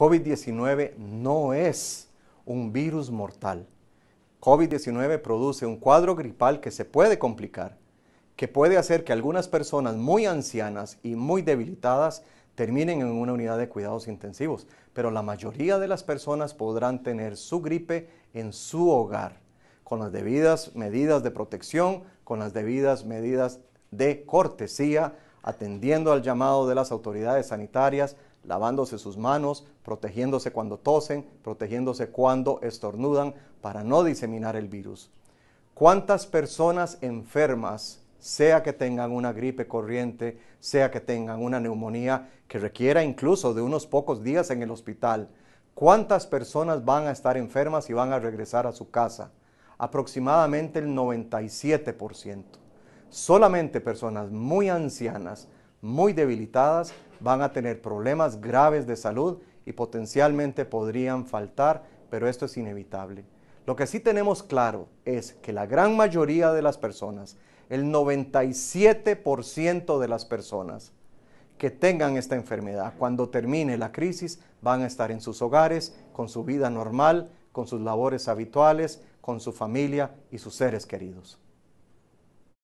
COVID-19 no es un virus mortal. COVID-19 produce un cuadro gripal que se puede complicar, que puede hacer que algunas personas muy ancianas y muy debilitadas terminen en una unidad de cuidados intensivos, pero la mayoría de las personas podrán tener su gripe en su hogar, con las debidas medidas de protección, con las debidas medidas de cortesía, atendiendo al llamado de las autoridades sanitarias, lavándose sus manos, protegiéndose cuando tosen, protegiéndose cuando estornudan, para no diseminar el virus. ¿Cuántas personas enfermas, sea que tengan una gripe corriente, sea que tengan una neumonía que requiera incluso de unos pocos días en el hospital, cuántas personas van a estar enfermas y van a regresar a su casa? Aproximadamente el 97%. Solamente personas muy ancianas, muy debilitadas, van a tener problemas graves de salud y potencialmente podrían faltar, pero esto es inevitable. Lo que sí tenemos claro es que la gran mayoría de las personas, el 97% de las personas que tengan esta enfermedad, cuando termine la crisis, van a estar en sus hogares, con su vida normal, con sus labores habituales, con su familia y sus seres queridos.